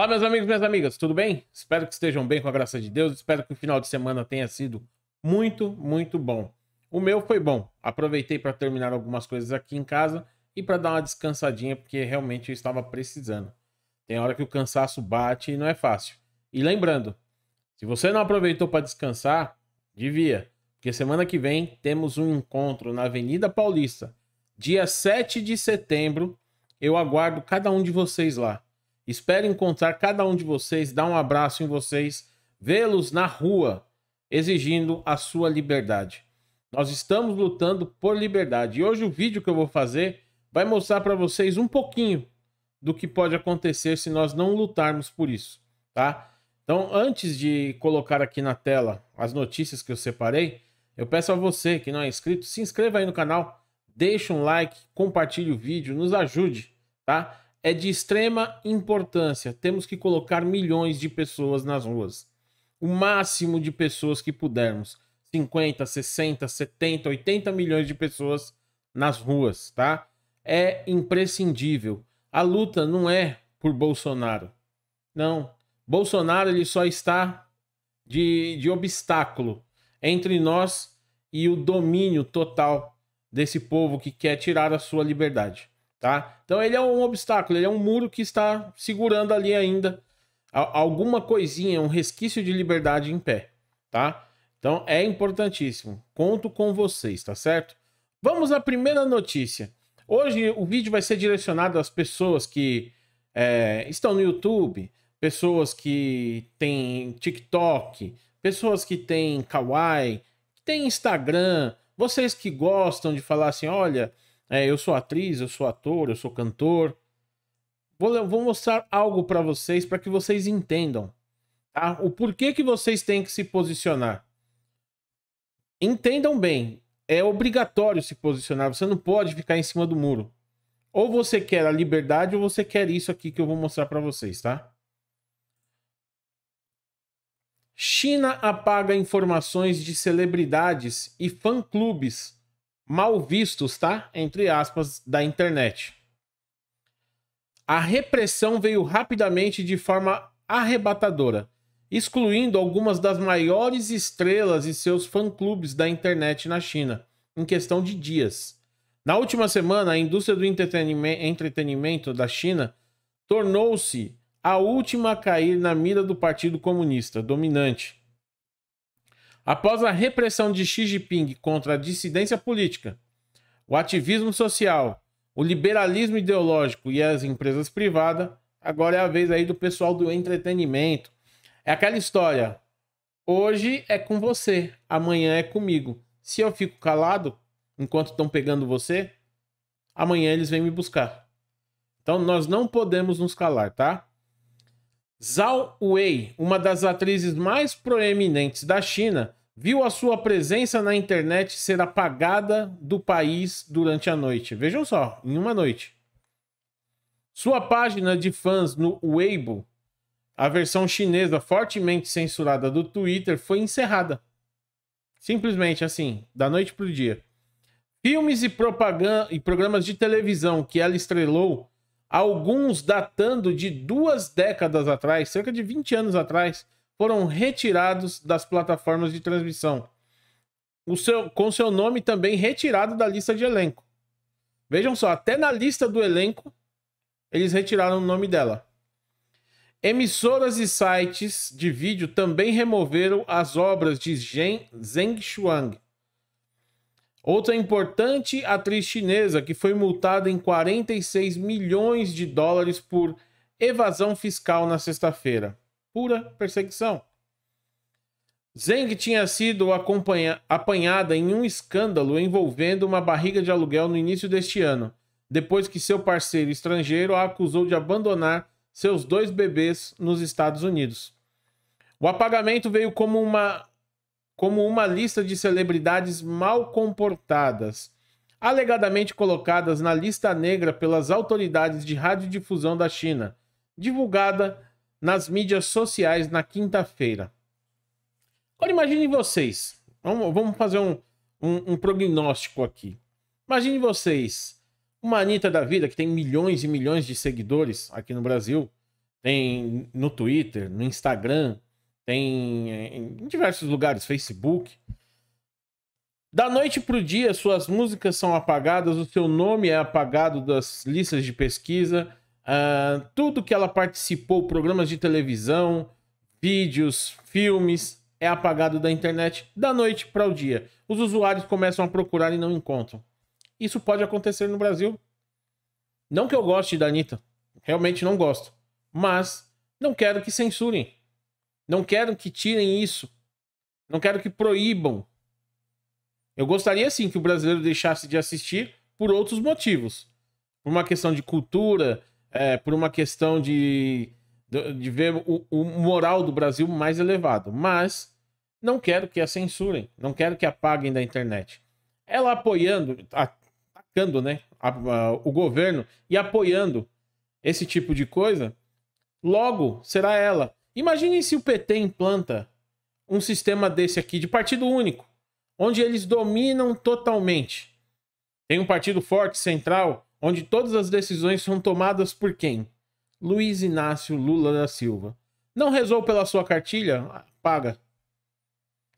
Olá, meus amigos, minhas amigas, tudo bem? Espero que estejam bem com a graça de Deus. Espero que o final de semana tenha sido muito, muito bom. O meu foi bom. Aproveitei para terminar algumas coisas aqui em casa e para dar uma descansadinha, porque realmente eu estava precisando. Tem hora que o cansaço bate e não é fácil. E lembrando, se você não aproveitou para descansar, devia, porque semana que vem temos um encontro na Avenida Paulista, dia 7 de setembro. Eu aguardo cada um de vocês lá. Espero encontrar cada um de vocês, dar um abraço em vocês, vê-los na rua, exigindo a sua liberdade. Nós estamos lutando por liberdade. E hoje o vídeo que eu vou fazer vai mostrar para vocês um pouquinho do que pode acontecer se nós não lutarmos por isso, tá? Então, antes de colocar aqui na tela as notícias que eu separei, eu peço a você que não é inscrito, se inscreva aí no canal, deixe um like, compartilhe o vídeo, nos ajude, tá? é de extrema importância. Temos que colocar milhões de pessoas nas ruas. O máximo de pessoas que pudermos. 50, 60, 70, 80 milhões de pessoas nas ruas, tá? É imprescindível. A luta não é por Bolsonaro. Não. Bolsonaro ele só está de, de obstáculo entre nós e o domínio total desse povo que quer tirar a sua liberdade tá? Então ele é um obstáculo, ele é um muro que está segurando ali ainda alguma coisinha, um resquício de liberdade em pé, tá? Então é importantíssimo. Conto com vocês, tá certo? Vamos à primeira notícia. Hoje o vídeo vai ser direcionado às pessoas que é, estão no YouTube, pessoas que têm TikTok, pessoas que têm Kawaii, que têm Instagram, vocês que gostam de falar assim: olha, é, eu sou atriz, eu sou ator, eu sou cantor. Vou, vou mostrar algo para vocês para que vocês entendam tá? o porquê que vocês têm que se posicionar. Entendam bem, é obrigatório se posicionar, você não pode ficar em cima do muro. Ou você quer a liberdade ou você quer isso aqui que eu vou mostrar para vocês, tá? China apaga informações de celebridades e fã-clubes mal vistos, tá? Entre aspas, da internet. A repressão veio rapidamente de forma arrebatadora, excluindo algumas das maiores estrelas e seus fã-clubes da internet na China, em questão de dias. Na última semana, a indústria do entretenimento da China tornou-se a última a cair na mira do Partido Comunista dominante, Após a repressão de Xi Jinping contra a dissidência política, o ativismo social, o liberalismo ideológico e as empresas privadas, agora é a vez aí do pessoal do entretenimento. É aquela história. Hoje é com você, amanhã é comigo. Se eu fico calado enquanto estão pegando você, amanhã eles vêm me buscar. Então nós não podemos nos calar, tá? Zhao Wei, uma das atrizes mais proeminentes da China, viu a sua presença na internet ser apagada do país durante a noite. Vejam só, em uma noite. Sua página de fãs no Weibo, a versão chinesa fortemente censurada do Twitter, foi encerrada. Simplesmente assim, da noite para o dia. Filmes e, propaganda, e programas de televisão que ela estrelou alguns datando de duas décadas atrás, cerca de 20 anos atrás, foram retirados das plataformas de transmissão, seu, com seu nome também retirado da lista de elenco. Vejam só, até na lista do elenco, eles retiraram o nome dela. Emissoras e sites de vídeo também removeram as obras de Zheng Zheng Shuang Outra importante atriz chinesa que foi multada em 46 milhões de dólares por evasão fiscal na sexta-feira. Pura perseguição. Zeng tinha sido apanhada em um escândalo envolvendo uma barriga de aluguel no início deste ano, depois que seu parceiro estrangeiro a acusou de abandonar seus dois bebês nos Estados Unidos. O apagamento veio como uma como uma lista de celebridades mal comportadas, alegadamente colocadas na lista negra pelas autoridades de radiodifusão da China, divulgada nas mídias sociais na quinta-feira. Agora imaginem vocês, vamos, vamos fazer um, um, um, prognóstico aqui. Imagine vocês, uma Anitta da vida que tem milhões e milhões de seguidores aqui no Brasil, tem no Twitter, no Instagram, tem é, em diversos lugares, Facebook. Da noite para o dia, suas músicas são apagadas, o seu nome é apagado das listas de pesquisa, uh, tudo que ela participou, programas de televisão, vídeos, filmes, é apagado da internet da noite para o dia. Os usuários começam a procurar e não encontram. Isso pode acontecer no Brasil. Não que eu goste da Anitta, realmente não gosto, mas não quero que censurem. Não quero que tirem isso. Não quero que proíbam. Eu gostaria sim que o brasileiro deixasse de assistir por outros motivos. Por uma questão de cultura, é, por uma questão de, de, de ver o, o moral do Brasil mais elevado. Mas não quero que a censurem, não quero que apaguem da internet. Ela apoiando, atacando né, a, a, o governo e apoiando esse tipo de coisa, logo será ela Imaginem se o PT implanta um sistema desse aqui de partido único, onde eles dominam totalmente. Tem um partido forte central, onde todas as decisões são tomadas por quem? Luiz Inácio Lula da Silva. Não rezou pela sua cartilha? Paga.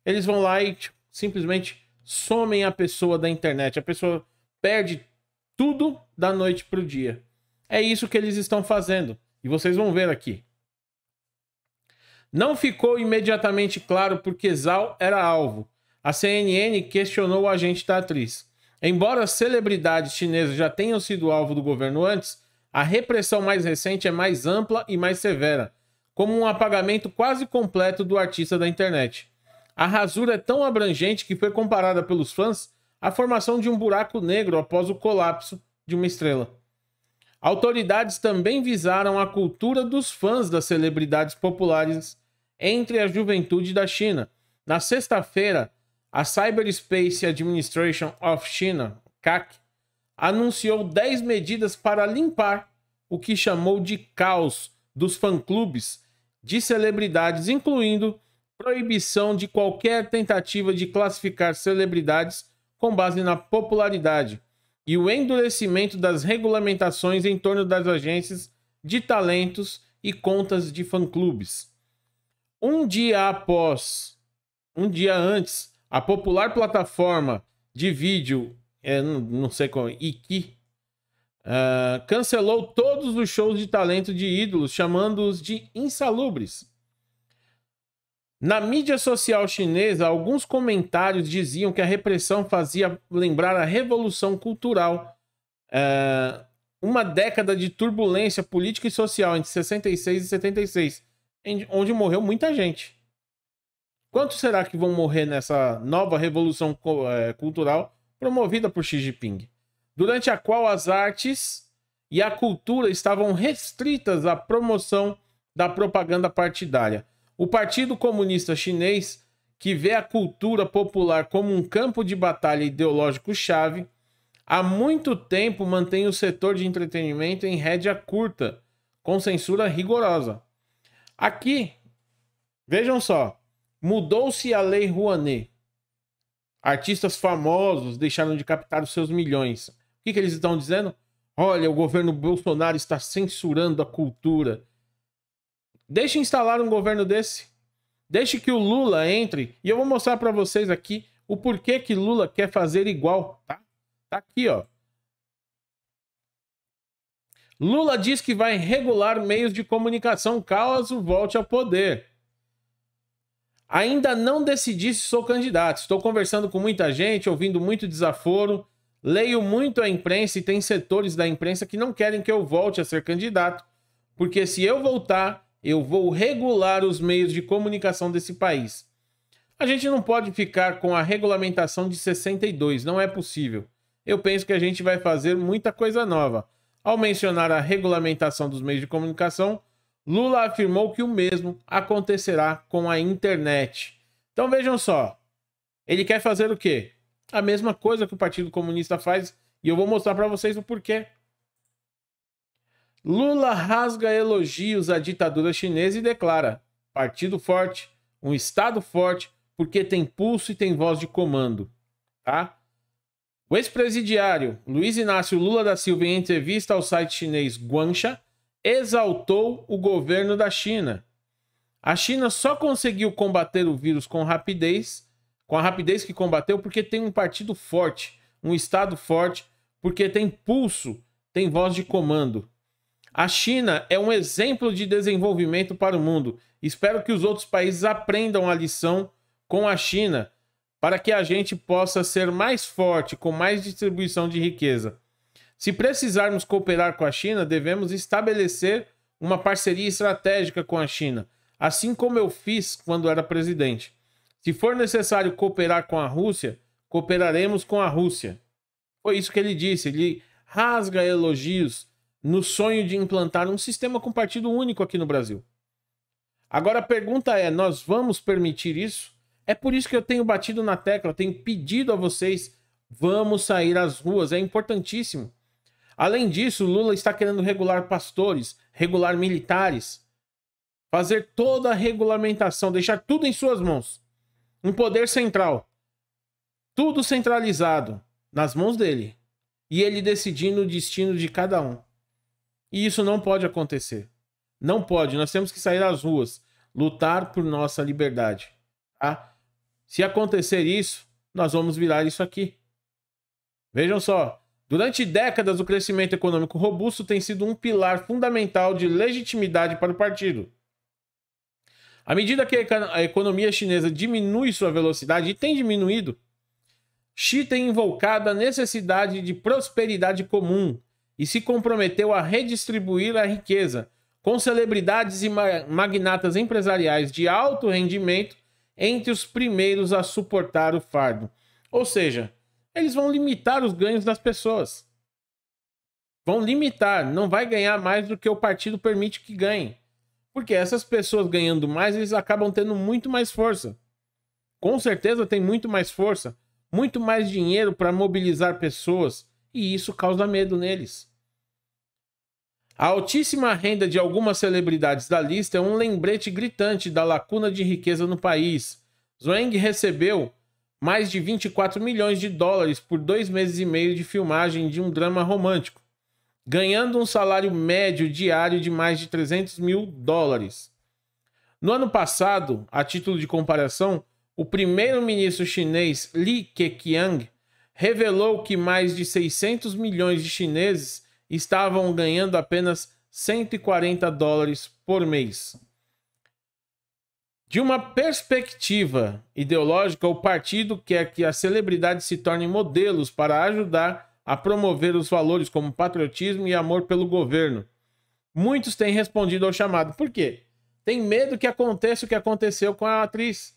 Eles vão lá e tipo, simplesmente somem a pessoa da internet. A pessoa perde tudo da noite para o dia. É isso que eles estão fazendo. E vocês vão ver aqui. Não ficou imediatamente claro porque Zal era alvo. A CNN questionou o agente da atriz. Embora celebridades chinesas já tenham sido alvo do governo antes, a repressão mais recente é mais ampla e mais severa, como um apagamento quase completo do artista da internet. A rasura é tão abrangente que foi comparada pelos fãs à formação de um buraco negro após o colapso de uma estrela. Autoridades também visaram a cultura dos fãs das celebridades populares entre a juventude da China. Na sexta-feira, a Cyberspace Administration of China, CAC, anunciou 10 medidas para limpar o que chamou de caos dos fã-clubes de celebridades, incluindo proibição de qualquer tentativa de classificar celebridades com base na popularidade e o endurecimento das regulamentações em torno das agências de talentos e contas de fã-clubes. Um dia após, um dia antes, a popular plataforma de vídeo, é, não, sei como, Iki, uh, cancelou todos os shows de talento de ídolos, chamando-os de insalubres. Na mídia social chinesa, alguns comentários diziam que a repressão fazia lembrar a Revolução Cultural, ah, uma década de turbulência política e social entre 66 e 76, onde morreu muita gente. Quanto será que vão morrer nessa nova revolução é, cultural promovida por Xi Jinping, durante a qual as artes e a cultura estavam restritas à promoção da propaganda partidária? O Partido Comunista Chinês, que vê a cultura popular como um campo de batalha ideológico-chave, há muito tempo mantém o setor de entretenimento em rédea curta, com censura rigorosa. Aqui, vejam só, mudou-se a Lei Rouanet. Artistas famosos deixaram de captar os seus milhões. O que, que eles estão dizendo? Olha, o governo Bolsonaro está censurando a cultura. Deixe instalar um governo desse. Deixe que o Lula entre. E eu vou mostrar para vocês aqui o porquê que Lula quer fazer igual, tá? Tá aqui, ó. Lula diz que vai regular meios de comunicação caso volte ao poder. Ainda não decidi se sou candidato. Estou conversando com muita gente, ouvindo muito desaforo. Leio muito a imprensa e tem setores da imprensa que não querem que eu volte a ser candidato, porque se eu voltar, eu vou regular os meios de comunicação desse país. A gente não pode ficar com a regulamentação de 62, não é possível. Eu penso que a gente vai fazer muita coisa nova. Ao mencionar a regulamentação dos meios de comunicação, Lula afirmou que o mesmo acontecerá com a internet. Então vejam só, ele quer fazer o quê? A mesma coisa que o Partido Comunista faz e eu vou mostrar para vocês o porquê. Lula rasga elogios à ditadura chinesa e declara: partido forte, um Estado forte, porque tem pulso e tem voz de comando. Tá? O ex-presidiário Luiz Inácio Lula da Silva, em entrevista ao site chinês Guansha, exaltou o governo da China. A China só conseguiu combater o vírus com rapidez, com a rapidez que combateu, porque tem um partido forte, um Estado forte, porque tem pulso, tem voz de comando. A China é um exemplo de desenvolvimento para o mundo. Espero que os outros países aprendam a lição com a China para que a gente possa ser mais forte, com mais distribuição de riqueza. Se precisarmos cooperar com a China, devemos estabelecer uma parceria estratégica com a China, assim como eu fiz quando era presidente. Se for necessário cooperar com a Rússia, cooperaremos com a Rússia. Foi isso que ele disse. Ele rasga elogios no sonho de implantar um sistema com partido único aqui no Brasil. Agora a pergunta é: nós vamos permitir isso? É por isso que eu tenho batido na tecla, tenho pedido a vocês, vamos sair às ruas, é importantíssimo. Além disso, Lula está querendo regular pastores, regular militares, fazer toda a regulamentação, deixar tudo em suas mãos. Um poder central. Tudo centralizado nas mãos dele. E ele decidindo o destino de cada um. E isso não pode acontecer. Não pode. Nós temos que sair às ruas, lutar por nossa liberdade. Tá? Se acontecer isso, nós vamos virar isso aqui. Vejam só. Durante décadas, o crescimento econômico robusto tem sido um pilar fundamental de legitimidade para o partido. À medida que a economia chinesa diminui sua velocidade, e tem diminuído, Xi tem invocado a necessidade de prosperidade comum e se comprometeu a redistribuir a riqueza, com celebridades e magnatas empresariais de alto rendimento entre os primeiros a suportar o fardo. Ou seja, eles vão limitar os ganhos das pessoas. Vão limitar, não vai ganhar mais do que o partido permite que ganhe. Porque essas pessoas ganhando mais, eles acabam tendo muito mais força. Com certeza tem muito mais força, muito mais dinheiro para mobilizar pessoas, e isso causa medo neles. A altíssima renda de algumas celebridades da lista é um lembrete gritante da lacuna de riqueza no país. Zhuang recebeu mais de 24 milhões de dólares por dois meses e meio de filmagem de um drama romântico, ganhando um salário médio diário de mais de 300 mil dólares. No ano passado, a título de comparação, o primeiro-ministro chinês Li Keqiang revelou que mais de 600 milhões de chineses estavam ganhando apenas 140 dólares por mês. De uma perspectiva ideológica, o partido quer que as celebridades se tornem modelos para ajudar a promover os valores como patriotismo e amor pelo governo. Muitos têm respondido ao chamado. Por quê? Tem medo que aconteça o que aconteceu com a atriz.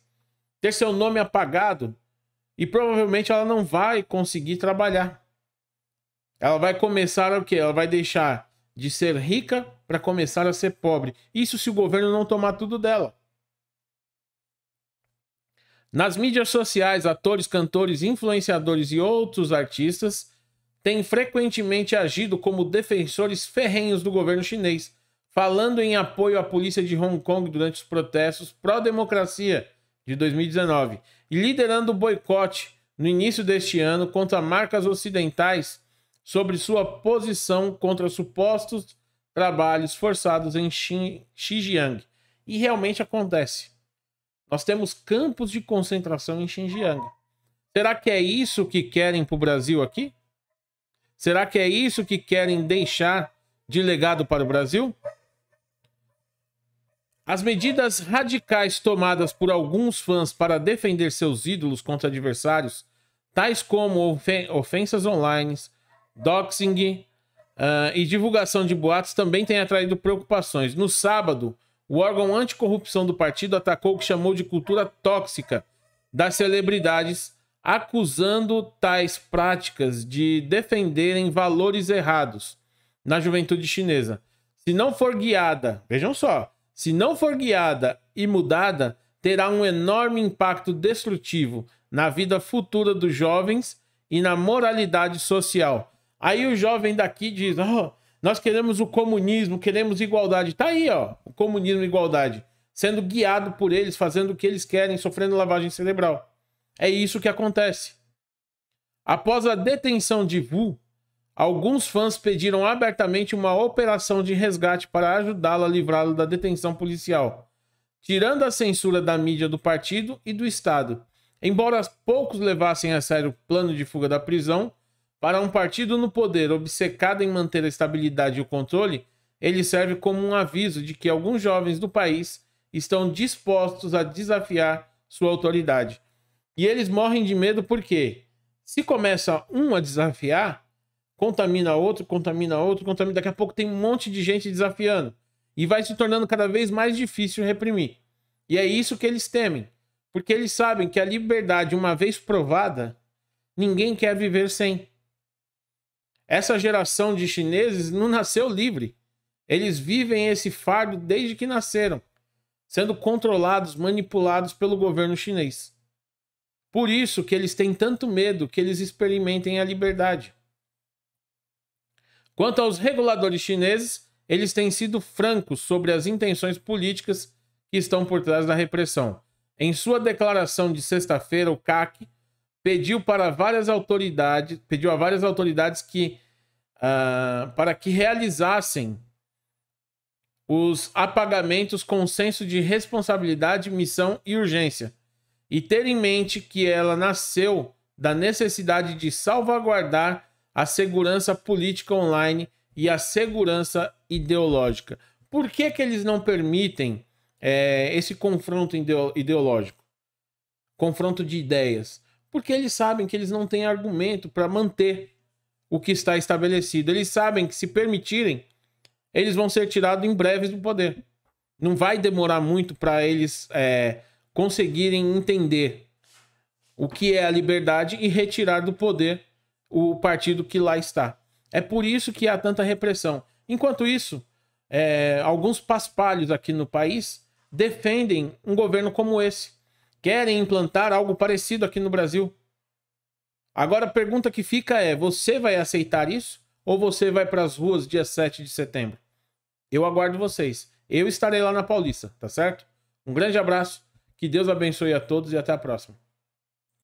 Ter seu nome apagado e provavelmente ela não vai conseguir trabalhar. Ela vai começar o quê? Ela vai deixar de ser rica para começar a ser pobre. Isso se o governo não tomar tudo dela. Nas mídias sociais, atores, cantores, influenciadores e outros artistas têm frequentemente agido como defensores ferrenhos do governo chinês, falando em apoio à polícia de Hong Kong durante os protestos pró-democracia de 2019 e liderando o boicote no início deste ano contra marcas ocidentais sobre sua posição contra supostos trabalhos forçados em Xinjiang. E realmente acontece. Nós temos campos de concentração em Xinjiang. Será que é isso que querem para o Brasil aqui? Será que é isso que querem deixar de legado para o Brasil? As medidas radicais tomadas por alguns fãs para defender seus ídolos contra adversários, tais como ofensas online, doxing uh, e divulgação de boatos também têm atraído preocupações. No sábado, o órgão anticorrupção do partido atacou o que chamou de cultura tóxica das celebridades, acusando tais práticas de defenderem valores errados na juventude chinesa. Se não for guiada, vejam só, se não for guiada e mudada, terá um enorme impacto destrutivo na vida futura dos jovens e na moralidade social, Aí o jovem daqui diz: oh, nós queremos o comunismo, queremos igualdade. Tá aí, ó, o comunismo e igualdade. Sendo guiado por eles, fazendo o que eles querem, sofrendo lavagem cerebral. É isso que acontece. Após a detenção de Wu, alguns fãs pediram abertamente uma operação de resgate para ajudá-lo a livrá-lo da detenção policial, tirando a censura da mídia do partido e do Estado. Embora poucos levassem a sério o plano de fuga da prisão, para um partido no poder obcecado em manter a estabilidade e o controle, ele serve como um aviso de que alguns jovens do país estão dispostos a desafiar sua autoridade. E eles morrem de medo porque, se começa um a desafiar, contamina outro, contamina outro, contamina. Daqui a pouco tem um monte de gente desafiando. E vai se tornando cada vez mais difícil reprimir. E é isso que eles temem. Porque eles sabem que a liberdade, uma vez provada, ninguém quer viver sem. Essa geração de chineses não nasceu livre. Eles vivem esse fardo desde que nasceram, sendo controlados, manipulados pelo governo chinês. Por isso que eles têm tanto medo que eles experimentem a liberdade. Quanto aos reguladores chineses, eles têm sido francos sobre as intenções políticas que estão por trás da repressão. Em sua declaração de sexta-feira, o CAC pediu para várias autoridades, pediu a várias autoridades que uh, para que realizassem os apagamentos com senso de responsabilidade, missão e urgência, e ter em mente que ela nasceu da necessidade de salvaguardar a segurança política online e a segurança ideológica. Por que, que eles não permitem é, esse confronto ideológico? Confronto de ideias. Porque eles sabem que eles não têm argumento para manter o que está estabelecido. Eles sabem que se permitirem, eles vão ser tirados em breve do poder. Não vai demorar muito para eles é, conseguirem entender o que é a liberdade e retirar do poder o partido que lá está. É por isso que há tanta repressão. Enquanto isso, é, alguns paspalhos aqui no país defendem um governo como esse, querem implantar algo parecido aqui no Brasil. Agora a pergunta que fica é: você vai aceitar isso ou você vai para as ruas dia 7 de setembro? Eu aguardo vocês. Eu estarei lá na Paulista, tá certo? Um grande abraço, que Deus abençoe a todos e até a próxima.